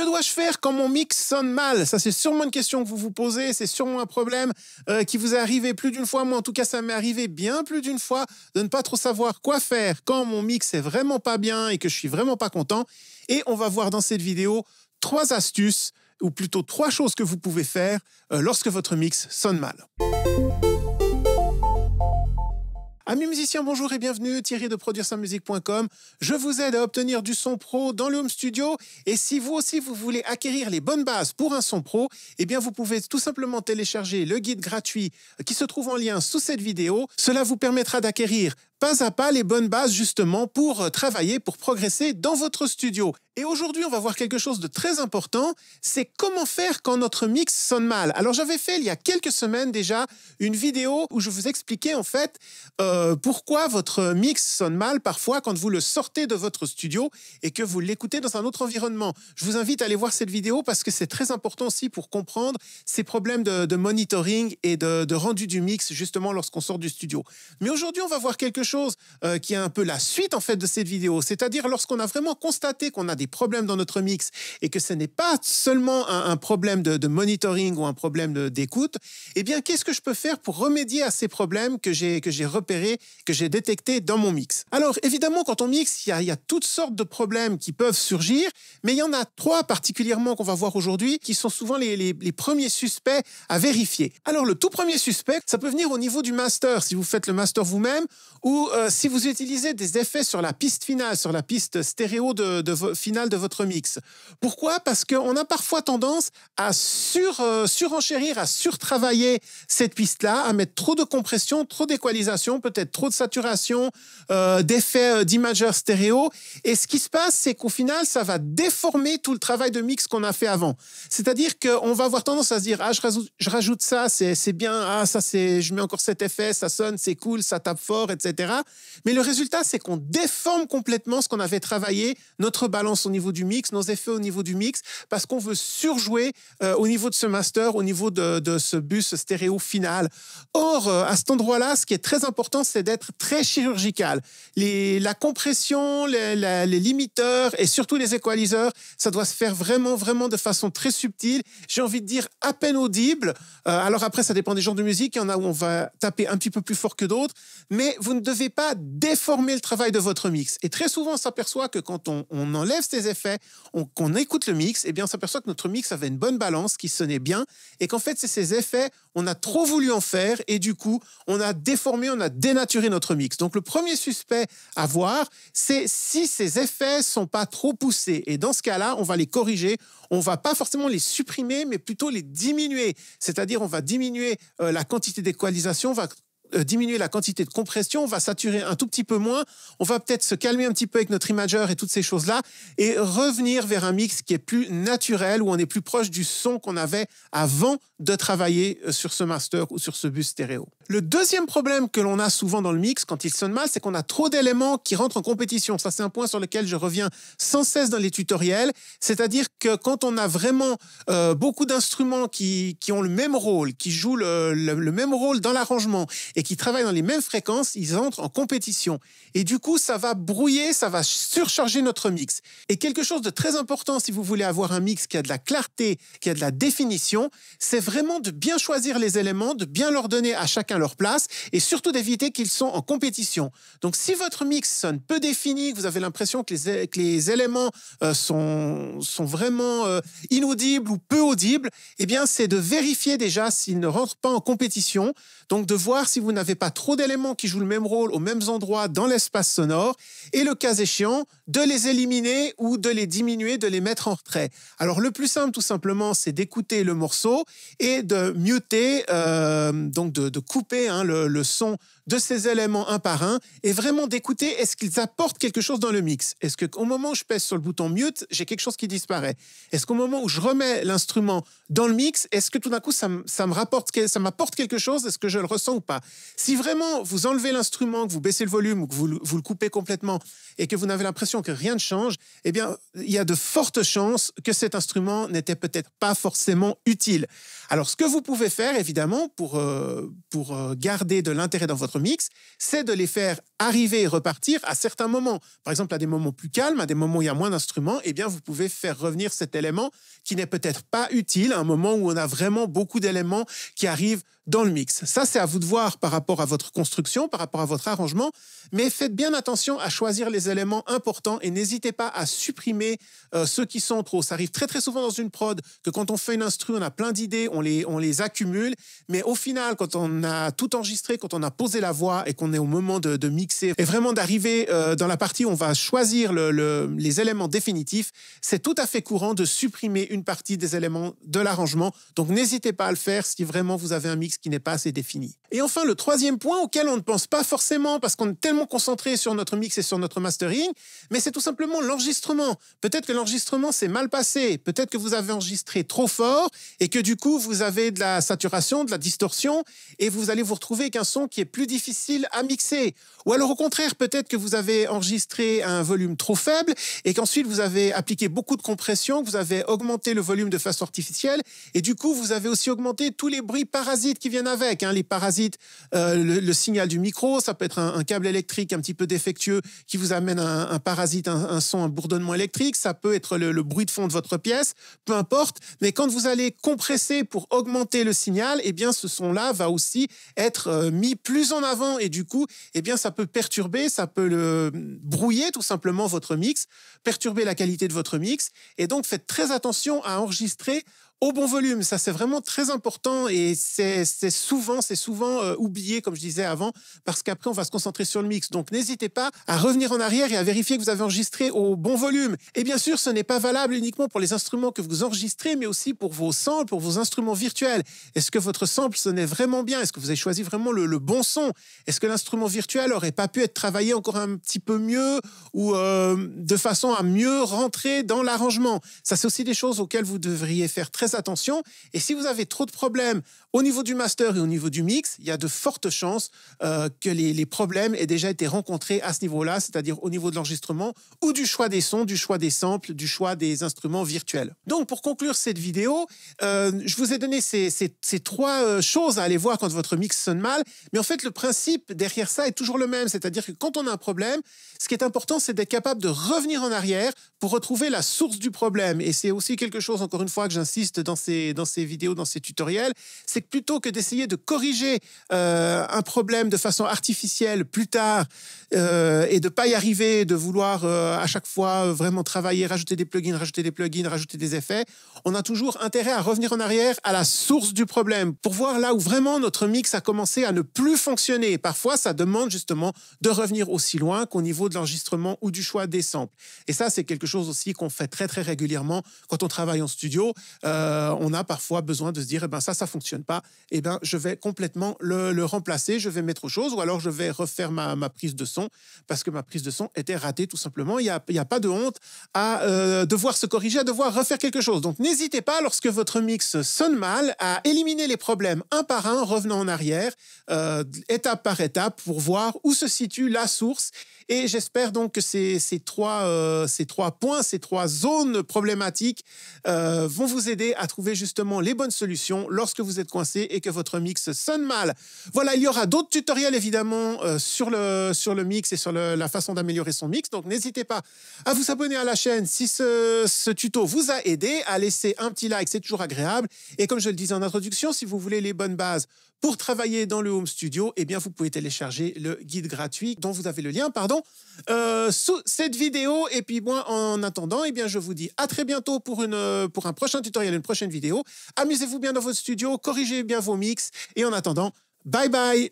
Que dois-je faire quand mon mix sonne mal Ça, c'est sûrement une question que vous vous posez, c'est sûrement un problème euh, qui vous est arrivé plus d'une fois. Moi, en tout cas, ça m'est arrivé bien plus d'une fois de ne pas trop savoir quoi faire quand mon mix est vraiment pas bien et que je suis vraiment pas content. Et on va voir dans cette vidéo trois astuces, ou plutôt trois choses que vous pouvez faire euh, lorsque votre mix sonne mal. Amis musiciens, bonjour et bienvenue. Thierry de produire Je vous aide à obtenir du son pro dans le home studio. Et si vous aussi vous voulez acquérir les bonnes bases pour un son pro, eh bien vous pouvez tout simplement télécharger le guide gratuit qui se trouve en lien sous cette vidéo. Cela vous permettra d'acquérir pas à pas les bonnes bases justement pour travailler, pour progresser dans votre studio. Et aujourd'hui, on va voir quelque chose de très important, c'est comment faire quand notre mix sonne mal. Alors j'avais fait il y a quelques semaines déjà une vidéo où je vous expliquais en fait euh, pourquoi votre mix sonne mal parfois quand vous le sortez de votre studio et que vous l'écoutez dans un autre environnement. Je vous invite à aller voir cette vidéo parce que c'est très important aussi pour comprendre ces problèmes de, monitoring et de, rendu du mix justement lorsqu'on sort du studio. Mais aujourd'hui, on va voir quelque chose euh, qui est un peu la suite en fait de cette vidéo, c'est-à-dire lorsqu'on a vraiment constaté qu'on a des problème dans notre mix et que ce n'est pas seulement un, problème de, monitoring ou un problème d'écoute, et eh bien, qu'est-ce que je peux faire pour remédier à ces problèmes que j'ai repérés, que j'ai détectés dans mon mix Alors, évidemment, quand on mixe, il y, a, toutes sortes de problèmes qui peuvent surgir, mais il y en a trois particulièrement qu'on va voir aujourd'hui qui sont souvent les, premiers suspects à vérifier. Alors, le tout premier suspect, ça peut venir au niveau du master, si vous faites le master vous-même, ou euh, si vous utilisez des effets sur la piste finale, sur la piste stéréo de, de de votre mix. Pourquoi Parce qu'on a parfois tendance à sur, sur euh, surenchérir, à surtravailler cette piste-là, à mettre trop de compression, trop d'équalisation, peut-être trop de saturation, euh, d'effets euh, d'imageur stéréo. Et ce qui se passe, c'est qu'au final, ça va déformer tout le travail de mix qu'on a fait avant. C'est-à-dire qu'on va avoir tendance à se dire, ah, je rajoute, je rajoute ça, c'est bien, ah, ça, c'est, je mets encore cet effet, ça sonne, c'est cool, ça tape fort, etc. Mais le résultat, c'est qu'on déforme complètement ce qu'on avait travaillé, notre balance au niveau du mix, nos effets au niveau du mix, parce qu'on veut surjouer euh, au niveau de ce master, au niveau de, de ce bus stéréo final. Or, euh, à cet endroit-là, ce qui est très important, c'est d'être très chirurgical. Les, la compression, les, limiteurs et surtout les équaliseurs, ça doit se faire vraiment, vraiment de façon très subtile. J'ai envie de dire à peine audible. Euh, alors après, ça dépend des genres de musique. Il y en a où on va taper un petit peu plus fort que d'autres. Mais vous ne devez pas déformer le travail de votre mix. Et très souvent, on s'aperçoit que quand on, on enlève effets, qu'on écoute le mix, et eh bien on s'aperçoit que notre mix avait une bonne balance, qui sonnait bien, et qu'en fait, c'est ces effets, on a trop voulu en faire, et du coup, on a déformé, on a dénaturé notre mix. Donc le premier suspect à voir, c'est si ces effets sont pas trop poussés. Et dans ce cas-là, on va les corriger, on va pas forcément les supprimer, mais plutôt les diminuer. C'est-à-dire, on va diminuer euh, la quantité d'équalisation, on va euh, diminuer la quantité de compression, on va saturer un tout petit peu moins, on va peut-être se calmer un petit peu avec notre imager et toutes ces choses-là, et revenir vers un mix qui est plus naturel, où on est plus proche du son qu'on avait avant de travailler euh, sur ce master ou sur ce bus stéréo. Le deuxième problème que l'on a souvent dans le mix quand il sonne mal, c'est qu'on a trop d'éléments qui rentrent en compétition. Ça, c'est un point sur lequel je reviens sans cesse dans les tutoriels, c'est-à-dire que quand on a vraiment euh, beaucoup d'instruments qui, ont le même rôle, qui jouent le même rôle dans l'arrangement, et qui travaillent dans les mêmes fréquences, ils entrent en compétition. Et du coup, ça va brouiller, ça va surcharger notre mix. Et quelque chose de très important si vous voulez avoir un mix qui a de la clarté, qui a de la définition, c'est vraiment de bien choisir les éléments, de bien leur donner à chacun leur place et surtout d'éviter qu'ils sont en compétition. Donc si votre mix sonne peu défini, que vous avez l'impression que les, les éléments euh, sont, sont vraiment euh, inaudibles ou peu audibles, eh bien c'est de vérifier déjà s'ils ne rentrent pas en compétition. Donc de voir si vous vous n'avez pas trop d'éléments qui jouent le même rôle aux mêmes endroits dans l'espace sonore, et le cas échéant, de les éliminer ou de les diminuer, de les mettre en retrait. Alors le plus simple tout simplement, c'est d'écouter le morceau et de muter, euh, donc de, couper hein, le, son de ces éléments un par un et vraiment d'écouter est-ce qu'ils apportent quelque chose dans le mix Est-ce qu'au moment où je pèse sur le bouton mute, j'ai quelque chose qui disparaît Est-ce qu'au moment où je remets l'instrument dans le mix, est-ce que tout d'un coup ça, me rapporte, ça m'apporte quelque chose Est-ce que je le ressens ou pas si vraiment vous enlevez l'instrument, que vous baissez le volume ou que vous, le coupez complètement et que vous n'avez l'impression que rien ne change, eh bien, il y a de fortes chances que cet instrument n'était peut-être pas forcément utile. Alors, ce que vous pouvez faire, évidemment, pour, euh, pour euh, garder de l'intérêt dans votre mix, c'est de les faire arriver et repartir à certains moments. Par exemple, à des moments plus calmes, à des moments où il y a moins d'instruments, eh bien, vous pouvez faire revenir cet élément qui n'est peut-être pas utile à un moment où on a vraiment beaucoup d'éléments qui arrivent dans le mix. Ça, c'est à vous de voir par rapport à votre construction, par rapport à votre arrangement, mais faites bien attention à choisir les éléments importants et n'hésitez pas à supprimer euh, ceux qui sont trop. Ça arrive très très souvent dans une prod que quand on fait une instru, on a plein d'idées, on les, on les accumule, mais au final, quand on a tout enregistré, quand on a posé la voix et qu'on est au moment de, de mix et vraiment d'arriver euh, dans la partie où on va choisir les éléments définitifs, c'est tout à fait courant de supprimer une partie des éléments de l'arrangement. Donc n'hésitez pas à le faire si vraiment vous avez un mix qui n'est pas assez défini. Et enfin, le troisième point auquel on ne pense pas forcément parce qu'on est tellement concentré sur notre mix et sur notre mastering, mais c'est tout simplement l'enregistrement. Peut-être que l'enregistrement s'est mal passé, peut-être que vous avez enregistré trop fort et que du coup vous avez de la saturation, de la distorsion et vous allez vous retrouver avec un son qui est plus difficile à mixer. Ou alors alors au contraire, peut-être que vous avez enregistré un volume trop faible et qu'ensuite vous avez appliqué beaucoup de compression, que vous avez augmenté le volume de façon artificielle et du coup vous avez aussi augmenté tous les bruits parasites qui viennent avec. Hein. les parasites, euh, le, signal du micro, ça peut être un, câble électrique un petit peu défectueux qui vous amène un, parasite, un, son, un bourdonnement électrique, ça peut être le, bruit de fond de votre pièce, peu importe. Mais quand vous allez compresser pour augmenter le signal, et eh bien ce son-là va aussi être euh, mis plus en avant et du coup, et eh bien ça peut perturber, ça peut le euh, brouiller tout simplement votre mix, perturber la qualité de votre mix. Et donc faites très attention à enregistrer au bon volume. Ça, c'est vraiment très important et c'est souvent, souvent euh, oublié, comme je disais avant, parce qu'après, on va se concentrer sur le mix. Donc, n'hésitez pas à revenir en arrière et à vérifier que vous avez enregistré au bon volume. Et bien sûr, ce n'est pas valable uniquement pour les instruments que vous enregistrez, mais aussi pour vos samples, pour vos instruments virtuels. Est-ce que votre sample sonnait vraiment bien Est-ce que vous avez choisi vraiment le, bon son Est-ce que l'instrument virtuel aurait pas pu être travaillé encore un petit peu mieux ou euh, de façon à mieux rentrer dans l'arrangement Ça, c'est aussi des choses auxquelles vous devriez faire très attention. Et si vous avez trop de problèmes au niveau du master et au niveau du mix, il y a de fortes chances euh, que les, problèmes aient déjà été rencontrés à ce niveau-là, c'est-à-dire au niveau de l'enregistrement ou du choix des sons, du choix des samples, du choix des instruments virtuels. Donc pour conclure cette vidéo, euh, je vous ai donné ces, trois euh, choses à aller voir quand votre mix sonne mal. Mais en fait, le principe derrière ça est toujours le même, c'est-à-dire que quand on a un problème, ce qui est important, c'est d'être capable de revenir en arrière pour retrouver la source du problème. Et c'est aussi quelque chose, encore une fois, que j'insiste dans ces dans vidéos, dans ces tutoriels, c'est que plutôt que d'essayer de corriger euh, un problème de façon artificielle plus tard euh, et de pas y arriver, de vouloir euh, à chaque fois vraiment travailler, rajouter des plugins, rajouter des plugins, rajouter des effets, on a toujours intérêt à revenir en arrière à la source du problème pour voir là où vraiment notre mix a commencé à ne plus fonctionner. Parfois, ça demande justement de revenir aussi loin qu'au niveau de l'enregistrement ou du choix des samples. Et ça, c'est quelque chose aussi qu'on fait très très régulièrement quand on travaille en studio. Euh, euh, on a parfois besoin de se dire, eh ben ça, ça fonctionne pas. Eh ben, je vais complètement le, remplacer, je vais mettre autre chose, ou alors je vais refaire ma, prise de son parce que ma prise de son était ratée tout simplement. Il n'y a, y a pas de honte à euh, devoir se corriger, à devoir refaire quelque chose. Donc n'hésitez pas lorsque votre mix sonne mal à éliminer les problèmes un par un, revenant en arrière, euh, étape par étape, pour voir où se situe la source et j'espère donc que euh, ces, trois, points, ces trois zones problématiques euh, vont vous aider à trouver justement les bonnes solutions lorsque vous êtes coincé et que votre mix sonne mal. Voilà, il y aura d'autres tutoriels évidemment euh, sur, le, mix et sur la façon d'améliorer son mix. Donc n'hésitez pas à vous abonner à la chaîne si ce, ce tuto vous a aidé, à laisser un petit like, c'est toujours agréable. Et comme je le disais en introduction, si vous voulez les bonnes bases pour travailler dans le home studio, eh bien, vous pouvez télécharger le guide gratuit dont vous avez le lien, pardon, euh, sous cette vidéo. Et puis moi, en attendant, eh bien, je vous dis à très bientôt pour, une, euh, pour un prochain tutoriel, une prochaine vidéo. Amusez-vous bien dans votre studio, corrigez bien vos mix. Et en attendant, bye bye